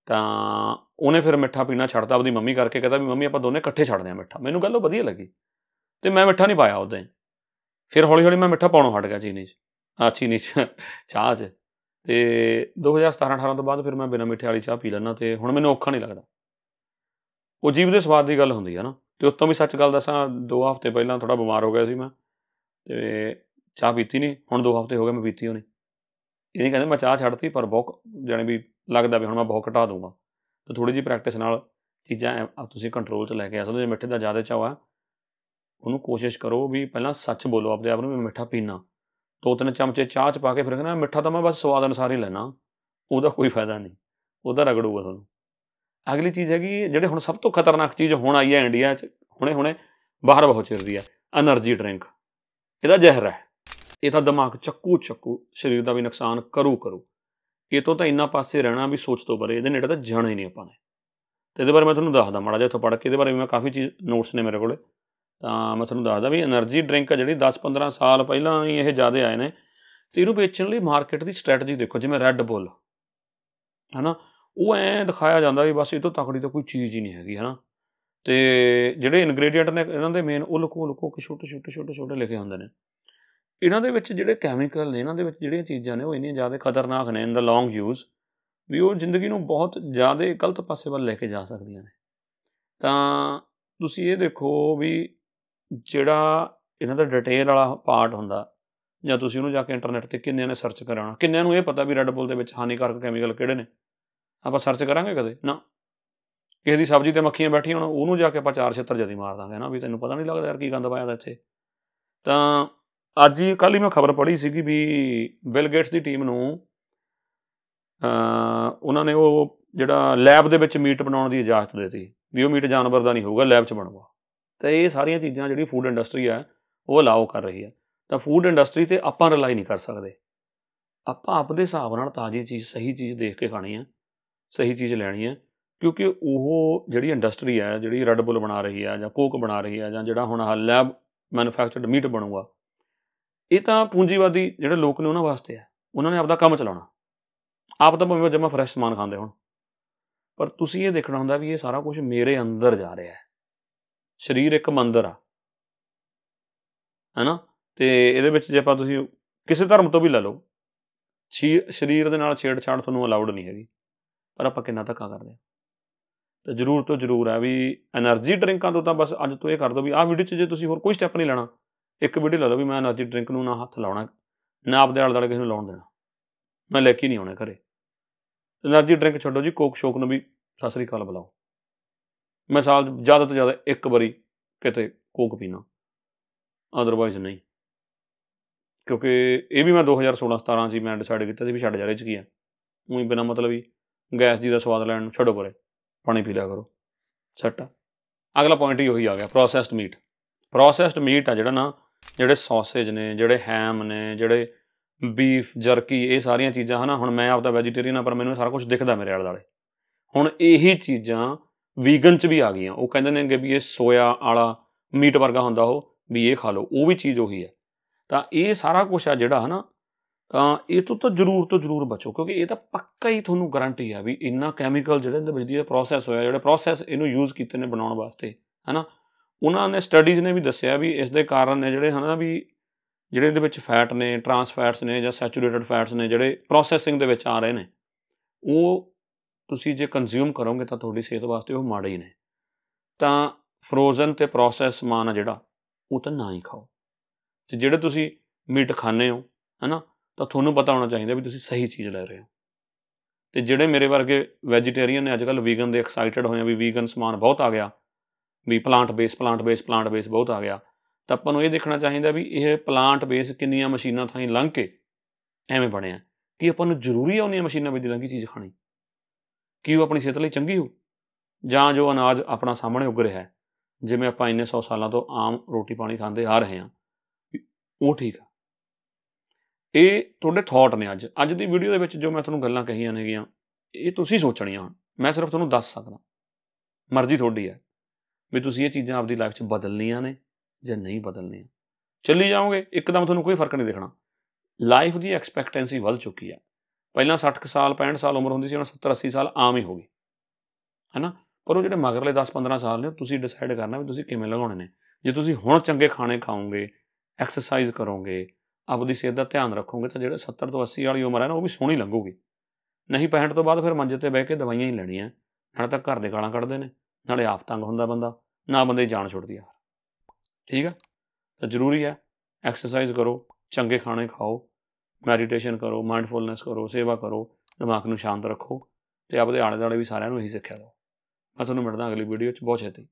ਤਾਂ ਉਹਨੇ ਫਿਰ ਮਿੱਠਾ ਪੀਣਾ ਛੱਡਤਾ ਆਪਣੀ ਮੰਮੀ ਕਰਕੇ ਕਹਿੰਦਾ ਵੀ ਮੰਮੀ ਆਪਾਂ ਦੋਨੇ ਇਕੱਠੇ ਛੱਡਦੇ ਆ ਮਿੱਠਾ ਮੈਨੂੰ ਗੱਲ ਉਹ ਵਧੀਆ ਲੱਗੀ ਤੇ ਮੈਂ ਮਿੱਠਾ ਨਹੀਂ ਪਾਇਆ ਉਹਦੇ ਫਿਰ ਹੌਲੀ ਹੌਲੀ ਮੈਂ ਮਿੱਠਾ ਪਾਉਣੋਂ ਹਟ ਗਿਆ ਚੀਨੀ 'ਚ ਆ ਚੀਨੀ 'ਚ ਚਾਹ 'ਚ ਤੇ 2017 18 ਤੋਂ ਬਾਅਦ ਫਿਰ ਮੈਂ ਬਿਨਾ ਮਿੱਠੇ ਵਾਲੀ ਚਾਹ ਪੀ ਲੈਣਾ ਤੇ ਹੁਣ ਮੈਨੂੰ ਔਖਾ ਨਹੀਂ ਲੱਗਦਾ ਉਹ ਜੀਵ ਦੇ ਸਵਾਦ ਦੀ ਗੱਲ ਹੁੰਦੀ ਹੈ ਨਾ ਤੇ ਉਤੋਂ ਵੀ ਸੱਚ ਗੱਲ ਦੱਸਾਂ 2 ਹਫ਼ਤੇ ਪਹਿਲਾਂ ਥੋੜਾ ਬਿਮਾਰ ਹੋ ਗਿਆ ਸੀ ਮੈਂ ਤੇ ਚਾਹ ਪੀਤੀ ਨਹੀਂ ਹੁਣ 2 ਹਫ਼ਤੇ ਹੋ ਗਏ ਮੈਂ ਪੀਤੀ ਹੋਣੀ ਇਹ ਨਹੀਂ ਕਹਿੰਦੇ ਮੈਂ ਚਾਹ ਛੱਡਤੀ ਪਰ ਬਹੁਤ ਜਾਨੀ ਵੀ ਲੱਗਦਾ ਵੀ ਹੁਣ ਮੈਂ ਬਹੁਤ ਘਟਾ ਦੂੰਗਾ ਤਾਂ ਥੋੜੀ ਜੀ ਪ੍ਰੈਕਟਿਸ ਨਾਲ ਚੀਜ਼ਾਂ ਆ ਤੁਸੀਂ ਕੰਟਰੋਲ 'ਚ ਲੈ ਕੇ ਆ ਸਕਦੇ ਜੇ ਮਿੱਠੇ ਦਾ ਜ਼ਿਆਦਾ ਚਾਹ ਆ ਉਹਨੂੰ ਕੋਸ਼ਿਸ਼ ਕਰੋ ਵੀ ਪਹਿਲਾਂ ਸੱਚ ਬੋਲੋ ਆਪਣੇ ਆਪ ਨੂੰ ਮੈਂ ਮਿੱਠਾ ਪੀਣਾ ਦੋ ਤਿੰਨ ਚਮਚੇ ਚਾਹ 'ਚ ਪਾ ਕੇ ਫਿਰ ਕਹਿੰਦਾ ਮਿੱਠਾ ਤਾਂ ਮੈਂ ਬਸ ਸਵਾਦ ਅਨੁਸਾਰ ਹੀ ਲੈਣਾ ਉਹਦਾ ਕੋਈ ਫਾਇਦਾ ਨਹੀਂ ਉਹਦਾ ਰਗੜੂਗਾ ਤੁਹਾਨੂੰ ਅਗਲੀ ਚੀਜ਼ ਹੈਗੀ ਜਿਹੜੇ ਹੁਣ ਸਭ ਤੋਂ ਖਤਰਨਾਕ ਚੀਜ਼ ਹੁਣ ਆਈ ਹੈ ਇੰਡੀਆ 'ਚ ਹੁਣੇ ਹੁਣੇ ਬਾਹਰ ਬਹੁਤ ਚੱਲਦੀ ਹੈ એનર્ਜੀ ਡਰਿੰਕ ਇਹਦਾ ਜ਼ਹਿਰ ਹੈ ਇਹਦਾ ਦਿਮਾਗ ਚੱਕੂ ਚੱਕੂ ਸਰੀਰ ਦਾ ਵੀ ਨੁਕਸਾਨ ਕਰੂ ਕਰੂ ਇਹ ਤੋਂ ਤਾਂ ਇੰਨਾ ਪਾਸੇ ਰਹਿਣਾ ਵੀ ਸੋਚ ਤੋਂ ਪਰੇ ਇਹਦੇ ਨੇੜੇ ਤਾਂ ਜਾਣਾ ਹੀ ਨਹੀਂ ਆਪਾਂ ਨੇ ਤੇ ਇਹਦੇ ਬਾਰੇ ਮੈਂ ਤੁਹਾਨੂੰ ਦੱਸਦਾ ਮਾੜਾ ਜਿਹਾ ਇਥੋਂ ਪੜ੍ਹ ਕੇ ਇਹਦੇ ਬਾਰੇ ਮੈਂ ਕਾਫੀ ਚੀਜ਼ ਨੋਟਸ ਨੇ ਮੇਰੇ ਕੋਲੇ ਤਾਂ ਮੈਂ ਤੁਹਾਨੂੰ ਦੱਸਦਾ ਵੀ એનર્ਜੀ ਡਰਿੰਕ ਆ ਜਿਹੜੀ 10-15 ਸਾਲ ਪਹਿਲਾਂ ਹੀ ਇਹ ਜ਼ਿਆਦਾ ਆਏ ਨੇ ਤੇ ਇਹਨੂੰ ਵੇਚਣ ਲਈ ਮਾਰਕੀਟ ਦੀ ਸਟ੍ਰੈਟਜੀ ਦੇਖੋ ਜਿਵੇਂ ਰੈੱਡ ਬੁੱਲ ਹਨਾ ਉਹ ਐ ਦਿਖਾਇਆ ਜਾਂਦਾ ਵੀ ਬਸ ਇਹ ਤੋਂ ਤਕੜੀ ਤਾਂ ਕੋਈ ਚੀਜ਼ ਹੀ ਨਹੀਂ ਹੈਗੀ ਹਨਾ ਤੇ ਜਿਹੜੇ ਇਨਗਰੀਡੀਐਂਟ ਨੇ ਇਹਨਾਂ ਦੇ ਮੇਨ ਉਹ ਲੁਕੋ ਲੁਕੋ ਕਿ ਛੋਟੇ ਛੋਟੇ ਛੋਟੇ ਛੋਟੇ ਲਿਖੇ ਹੁੰਦੇ ਨੇ ਇਹਨਾਂ ਦੇ ਵਿੱਚ ਜਿਹੜੇ ਕੈਮੀਕਲ ਨੇ ਇਹਨਾਂ ਦੇ ਵਿੱਚ ਜਿਹੜੀਆਂ ਚੀਜ਼ਾਂ ਨੇ ਉਹ ਇੰਨੀਆਂ ਜ਼ਿਆਦਾ ਖਤਰਨਾਕ ਨੇ ਇਨ ਦਾ ਲੌਂਗ ਯੂਜ਼ ਵੀ ਉਹ ਜ਼ਿੰਦਗੀ ਨੂੰ ਬਹੁਤ ਜ਼ਿਆਦਾ ਗਲਤ ਪਾਸੇ ਵੱਲ ਲੈ ਕੇ ਜਾ ਸਕਦੀਆਂ ਨੇ ਤਾਂ ਤੁਸੀਂ ਇਹ ਦੇਖੋ ਵੀ ਜਿਹੜਾ ਇਹਨਾਂ ਦਾ ਡਿਟੇਲ ਵਾਲਾ ਪਾਰਟ ਹੁੰਦਾ ਜਾਂ ਤੁਸੀਂ ਉਹਨੂੰ ਜਾ ਕੇ ਇੰਟਰਨੈਟ ਤੇ ਕਿੰਨਿਆਂ ਨੇ ਸਰਚ ਕਰਾਉਣਾ ਕਿੰਨਿਆਂ ਨੂੰ ਇਹ ਪਤਾ ਵੀ ਰੈੱਡ ਬੁੱਲ ਦੇ ਵਿੱਚ ਹਾਨੀਕਾਰਕ ਕੈਮੀਕਲ ਕਿਹੜੇ ਨੇ ਆਪਾਂ ਸਰਚ ਕਰਾਂਗੇ ਕਦੇ ਨਾ ਕਿਸੇ ਦੀ ਸਬਜ਼ੀ ਤੇ ਮੱਖੀਆਂ ਬੈਠੀਆਂ ਹੋਣ ਉਹਨੂੰ ਜਾ ਕੇ ਆਪਾਂ 476 ਜਦੀ ਮਾਰ ਦਾਂਗੇ ਨਾ ਵੀ ਤੈਨੂੰ ਪਤਾ ਨਹੀਂ ਲੱਗਦਾ ਯਾਰ ਕੀ ਗੰਦ ਪਾਇਆ ਦਾ ਇੱਥੇ ਤਾਂ ਅੱਜ ਹੀ ਕੱਲ ਹੀ ਮੈਂ ਖਬਰ ਪੜ੍ਹੀ ਸੀਗੀ ਵੀ ਬਿਲ ਗੇਟਸ ਦੀ ਟੀਮ ਨੂੰ ਅ ਉਹਨਾਂ ਨੇ ਉਹ ਜਿਹੜਾ ਲੈਬ ਦੇ ਵਿੱਚ ਮੀਟ ਬਣਾਉਣ ਦੀ ਇਜਾਜ਼ਤ ਦਿੱਤੀ ਵੀ ਉਹ ਮੀਟ ਜਾਨਵਰ ਦਾ ਨਹੀਂ ਹੋਊਗਾ ਲੈਬ 'ਚ ਬਣੂਗਾ ਤੇ ਇਹ ਸਾਰੀਆਂ ਚੀਜ਼ਾਂ ਜਿਹੜੀ ਫੂਡ ਇੰਡਸਟਰੀ ਹੈ ਉਹ ਅਲਾਉ ਕਰ ਰਹੀ ਹੈ ਤਾਂ ਫੂਡ ਇੰਡਸਟਰੀ ਤੇ ਆਪਾਂ ਰਿਲਾਈ ਨਹੀਂ ਕਰ ਸਕਦੇ ਆਪਾਂ ਆਪਦੇ ਹਿਸਾਬ ਨਾਲ ਤਾਜ਼ੀ ਚੀਜ਼ ਸਹੀ ਚੀਜ਼ ਦੇਖ ਕੇ ਖਾਣੀ ਹੈ ਸਹੀ ਚੀਜ਼ ਲੈਣੀ ਹੈ ਕਿਉਂਕਿ ਉਹ ਜਿਹੜੀ ਇੰਡਸਟਰੀ ਹੈ ਜਿਹੜੀ ਰੈਡ ਬੁੱਲ ਬਣਾ ਰਹੀ ਹੈ ਜਾਂ ਕੋਕ ਬਣਾ ਰਹੀ ਹੈ ਜਾਂ ਜਿਹੜਾ ਹੁਣ ਹਾਲ ਲੈਬ ਮੈਨੂਫੈਕਚਰਡ ਮੀਟ ਬਣੂਗਾ ਇਹ ਤਾਂ ਪੂੰਜੀਵਾਦੀ ਜਿਹੜੇ ਲੋਕ ਨੇ ਉਹਨਾਂ ਵਾਸਤੇ ਆ ਉਹਨਾਂ ਨੇ ਆਪਦਾ ਕੰਮ ਚਲਾਉਣਾ ਆਪ ਤਾਂ ਭਾਵੇਂ ਜਮਾ ਫਰੈਸ਼ ਸਮਾਨ ਖਾਂਦੇ ਹੋਣ ਪਰ ਤੁਸੀਂ ਇਹ ਦੇਖਣਾ ਹੁੰਦਾ ਵੀ ਇਹ ਸਾਰਾ ਕੁਝ ਮੇਰੇ ਅੰਦਰ ਜਾ ਰਿਹਾ ਹੈ ਸਰੀਰ ਇੱਕ ਮੰਦਰ ਆ ਹੈਨਾ ਤੇ ਇਹਦੇ ਵਿੱਚ ਜੇ ਆਪਾਂ ਤੁਸੀਂ ਕਿਸੇ ਧਰਮ ਤੋਂ ਵੀ ਲੈ ਲਓ ਸਰੀਰ ਦੇ ਨਾਲ ਛੇੜਛਾੜ ਤੁਹਾਨੂੰ ਅਲਾਉਡ ਨਹੀਂ ਹੈਗੀ ਪਰ ਆਪਾਂ ਕਿੰਨਾ ਧੱਕਾ ਕਰਦੇ ਆ ਤੇ ਜ਼ਰੂਰ ਤੋਂ ਜ਼ਰੂਰ ਆ ਵੀ એનર્ਜੀ ਡਰਿੰਕਾਂ ਤੋਂ ਤਾਂ ਬਸ ਅੱਜ ਤੋਂ ਇਹ ਕਰ ਦੋ ਵੀ ਆਹ ਵੀਡੀਓ 'ਚ ਜੇ ਤੁਸੀਂ ਹੋਰ ਕੋਈ ਸਟੈਪ ਨਹੀਂ ਲੈਣਾ ਇੱਕ ਵੀਡੀਓ ਲਾ ਲਓ ਵੀ ਮੈਂ એનર્ਜੀ ਡਰਿੰਕ ਨੂੰ ਨਾ ਹੱਥ ਲਾਉਣਾ ਨਾ ਆਪਦੇ ਆਲੇ ਦਾਲੇ ਕਿਸੇ ਨੂੰ ਲਾਉਣ ਦੇਣਾ ਮੈਂ ਲੈ ਕੇ ਨਹੀਂ ਆਉਣਾ ਘਰੇ એનર્ਜੀ ਡਰਿੰਕ ਛੱਡੋ ਜੀ ਕੋਕ ਸ਼ੋਕ ਨੂੰ ਵੀ ਸਸਰੀ ਕਾਲ ਬੁਲਾਓ ਮੈਂ ਸਾਲ ਜ਼ਿਆਦਾ ਤੋਂ ਜ਼ਿਆਦਾ ਇੱਕ ਵਾਰੀ ਕਿਤੇ ਕੋਕ ਪੀਣਾ ਅਦਰਵਾਈਜ਼ ਨਹੀਂ ਕਿਉਂਕਿ ਇਹ ਵੀ ਮੈਂ 2016 17 ਜੀ ਮੈਂ ਡਿਸਾਈਡ ਕੀਤਾ ਸੀ ਵੀ ਛੱਡ ਜਾ ਚ ਕੀ ਆ ਉਹੀ ਬਿਨਾ ਮਤਲਬ ਹੀ ਗੈਸ ਜੀ ਦਾ ਸਵਾਦ ਲੈਣ ਨੂੰ ਛੱਡੋ ਪਰੇ ਪਾਣੀ ਪੀ ਲਿਆ ਕਰੋ ਛੱਟਾ ਅਗਲਾ ਪੁਆਇੰਟ ਹੀ ਉਹੀ ਆ ਗਿਆ ਪ੍ਰੋਸੈਸਡ ਮੀਟ ਪ੍ਰੋਸੈਸਡ ਮੀਟ ਆ ਜਿਹੜਾ ਨਾ ਜਿਹੜੇ ਸੌਸੇਜ ਨੇ ਜਿਹੜੇ ਹੈਮ ਨੇ ਜਿਹੜੇ ਬੀਫ ਜਰਕੀ ਇਹ ਸਾਰੀਆਂ ਚੀਜ਼ਾਂ ਹਨਾ ਹੁਣ ਮੈਂ ਆਪਦਾ ਵੈਜੀਟੇਰੀਅਨ ਆ ਪਰ ਮੈਨੂੰ ਸਾਰਾ ਕੁਝ ਦਿਖਦਾ ਮੇਰੇ ਆਲੇ ਦਾਲੇ ਹੁਣ ਇਹੀ ਚੀਜ਼ਾਂ ਵੀਗਨ ਚ ਵੀ ਆ ਗਈਆਂ ਉਹ ਕਹਿੰਦੇ ਨੇ ਕਿ ਵੀ ਇਹ ਸੋਇਆ ਵਾਲਾ ਮੀਟ ਵਰਗਾ ਹੁੰਦਾ ਉਹ ਵੀ ਇਹ ਖਾ ਲਓ ਉਹ ਵੀ ਚੀਜ਼ ਉਹੀ ਹੈ ਤਾਂ ਇਹ ਸਾਰਾ ਕੁਝ ਆ ਜਿਹੜਾ ਹਨਾ ਤਾਂ ਇਹ ਤੋਂ ਤਾਂ ਜ਼ਰੂਰ ਤੋਂ ਜ਼ਰੂਰ ਬਚੋ ਕਿਉਂਕਿ ਇਹ ਤਾਂ ਪੱਕਾ ਹੀ ਤੁਹਾਨੂੰ ਗਾਰੰਟੀ ਆ ਵੀ ਇੰਨਾ ਕੈਮੀਕਲ ਜਿਹੜੇ ਇਹਦੇ ਵਿੱਚ ਦੀ ਪ੍ਰੋਸੈਸ ਹੋਇਆ ਜਿਹੜੇ ਪ੍ਰੋਸੈਸ ਇਹਨੂੰ ਯੂਜ਼ ਕੀਤੇ ਨੇ ਬਣਾਉਣ ਵਾਸਤੇ ਹਨਾ ਉਹਨਾਂ ਨੇ ਸਟੱਡੀਜ਼ ਨੇ ਵੀ ਦੱਸਿਆ ਵੀ ਇਸ ਦੇ ਕਾਰਨ ਨੇ ਜਿਹੜੇ ਹਨਾ ਵੀ ਜਿਹੜੇ ਇਹਦੇ ਵਿੱਚ ਫੈਟ ਨੇ ਟਰਾਂਸ ਫੈਟਸ ਨੇ ਜਾਂ ਸੈਚੂਰੇਟਡ ਫੈਟਸ ਨੇ ਜਿਹੜੇ ਪ੍ਰੋਸੈਸਿੰਗ ਦੇ ਵਿੱਚ ਆ ਰਹੇ ਨੇ ਉਹ ਤੁਸੀਂ ਜੇ ਕੰਜ਼ਿਊਮ ਕਰੋਗੇ ਤਾਂ ਤੁਹਾਡੀ ਸਿਹਤ ਵਾਸਤੇ ਉਹ ਮਾੜੇ ਹੀ ਨੇ ਤਾਂ ਫਰੋਜ਼ਨ ਤੇ ਪ੍ਰੋਸੈਸ ਮਾਨ ਆ ਜਿਹੜਾ ਉਹ ਤਾਂ ਨਾ ਹੀ ਖਾਓ ਤੇ ਜਿਹੜੇ ਤੁਸੀਂ ਮੀਟ ਖਾਣੇ ਹੋ ਹਨਾ ਤਾਂ ਤੁਹਾਨੂੰ ਪਤਾ ਹੋਣਾ ਚਾਹੀਦਾ ਵੀ ਤੁਸੀਂ ਸਹੀ ਚੀਜ਼ ਲੈ ਰਹੇ ਹੋ ਤੇ ਜਿਹੜੇ ਮੇਰੇ ਵਰਗੇ ਵੈਜੀਟੇਰੀਅਨ ਨੇ ਅੱਜਕੱਲ ਵੀਗਨ ਦੇ ਐਕਸਾਈਟਡ ਹੋਏ ਆ ਵੀ ਵੀਗਨ ਸਮਾਨ ਬਹੁਤ ਆ ਗਿਆ ਵੀ plant base plant base plant base ਬਹੁਤ ਆ ਗਿਆ ਤਾਂ ਆਪਾਂ ਨੂੰ ਇਹ ਦੇਖਣਾ ਚਾਹੀਦਾ ਵੀ ਇਹ ਪਲਾਂਟ ਬੇਸ ਕਿੰਨੀਆਂ ਮਸ਼ੀਨਾਂ ਥਾਂ ਲੰਘ ਕੇ ਐਵੇਂ ਬਣਿਆ ਕੀ ਆਪਾਂ ਨੂੰ ਜ਼ਰੂਰੀ ਆ ਉਹਨੀਆਂ ਮਸ਼ੀਨਾਂ ਵਿੱਚ ਲੰਗੀ ਲੰਘੀ ਚੀਜ਼ ਖਾਣੀ ਕੀ ਉਹ ਆਪਣੀ ਸਿਹਤ ਲਈ ਚੰਗੀ ਹੋ ਜਾਂ ਜੋ ਅਨਾਜ ਆਪਣਾ ਸਾਹਮਣੇ ਉੱਗ ਰਿਹਾ ਹੈ ਜਿਵੇਂ ਆਪਾਂ ਇੰਨੇ 100 ਸਾਲਾਂ ਤੋਂ ਆਮ ਰੋਟੀ ਪਾਣੀ ਖਾਂਦੇ ਆ ਰਹੇ ਹਾਂ ਉਹ ਠੀਕ ਆ ਇਹ ਤੁਹਾਡੇ ਥਾਟ ਨੇ ਅੱਜ ਅੱਜ ਦੀ ਵੀਡੀਓ ਦੇ ਵਿੱਚ ਜੋ ਮੈਂ ਤੁਹਾਨੂੰ ਗੱਲਾਂ ਕਹੀਆਂ ਨੇਗੀਆਂ ਇਹ ਤੁਸੀਂ ਸੋਚਣੀਆਂ ਮੈਂ ਸਿਰਫ ਤੁਹਾਨੂੰ ਦੱਸ ਸਕਦਾ ਮਰਜ਼ੀ ਤੁਹਾਡੀ ਹੈ ਵੀ ਤੁਸੀਂ ਇਹ ਚੀਜ਼ਾਂ ਆਪਦੀ ਲਾਈਫ 'ਚ ਬਦਲਣੀਆਂ ਨੇ ਜਾਂ ਨਹੀਂ ਬਦਲਣੀਆਂ ਚੱਲੀ ਜਾਓਗੇ ਇੱਕਦਮ ਤੁਹਾਨੂੰ ਕੋਈ ਫਰਕ ਨਹੀਂ ਦਿਖਣਾ ਲਾਈਫ ਦੀ ਐਕਸਪੈਕਟੈਂਸੀ ਵੱਧ ਚੁੱਕੀ ਆ ਪਹਿਲਾਂ 60 ਸਾਲ 65 ਸਾਲ ਉਮਰ ਹੁੰਦੀ ਸੀ ਹੁਣ 70 80 ਸਾਲ ਆਮ ਹੀ ਹੋ ਗਈ ਹੈਨਾ ਪਰ ਉਹ ਜਿਹੜੇ ਮਗਰਲੇ 10 15 ਸਾਲ ਨੇ ਤੁਸੀਂ ਡਿਸਾਈਡ ਕਰਨਾ ਵੀ ਤੁਸੀਂ ਕਿਵੇਂ ਲਗਾਉਣੇ ਨੇ ਜੇ ਤੁਸੀਂ ਹੁਣ ਚੰਗੇ ਖਾਣੇ ਖਾਓਗੇ ਐਕਸਰਸਾਈਜ਼ ਕਰੋਗੇ ਆਪਦੀ ਸਿਹਤ ਦਾ ਧਿਆਨ ਰੱਖੋਗੇ ਤਾਂ ਜਿਹੜਾ 70 ਤੋਂ 80 ਵਾਲੀ ਉਮਰ ਹੈ ਨਾ ਉਹ ਵੀ ਸੋਹਣੀ ਲੰਘੂਗੀ ਨਹੀਂ 65 ਤੋਂ ਬਾਅਦ ਫਿਰ ਮੰਜੇ ਤੇ ਬਹਿ ਕੇ ਦਵਾਈਆਂ ਹੀ ਲੈਣੀਆਂ ਹਣ ਤਾਂ ਘਰ ਦੇ ਗਾਲਾਂ ਕੱਢਦੇ ਨੇ ਨਾਲੇ ਆਪ ਤੰਗ ਹੁੰਦਾ ਬੰਦਾ ਨਾ ਬੰਦੇ ਜਾਨ ਛੁੱਟਦੀ ਯਾਰ ਠੀਕ ਆ ਤਾਂ ਜ਼ਰੂਰੀ ਆ ਐਕਸਰਸਾਈਜ਼ ਕਰੋ ਚੰਗੇ ਖਾਣੇ ਖਾਓ ਮੈਡੀਟੇਸ਼ਨ ਕਰੋ ਮਾਈਂਡਫੁਲਨੈਸ ਕਰੋ ਸੇਵਾ ਕਰੋ ਦਿਮਾਗ ਨੂੰ ਸ਼ਾਂਤ ਰੱਖੋ ਤੇ ਆਪਦੇ ਆਲੇ-ਦਾਲੇ ਵੀ ਸਾਰਿਆਂ ਨੂੰ ਇਹੀ ਸਿੱਖਿਆ ਦਿਓ ਮੈਂ ਤੁਹਾਨੂੰ ਮਿਲਦਾ ਅਗਲੀ ਵੀਡੀਓ 'ਚ ਬਹੁਤ ਛੇਤੀ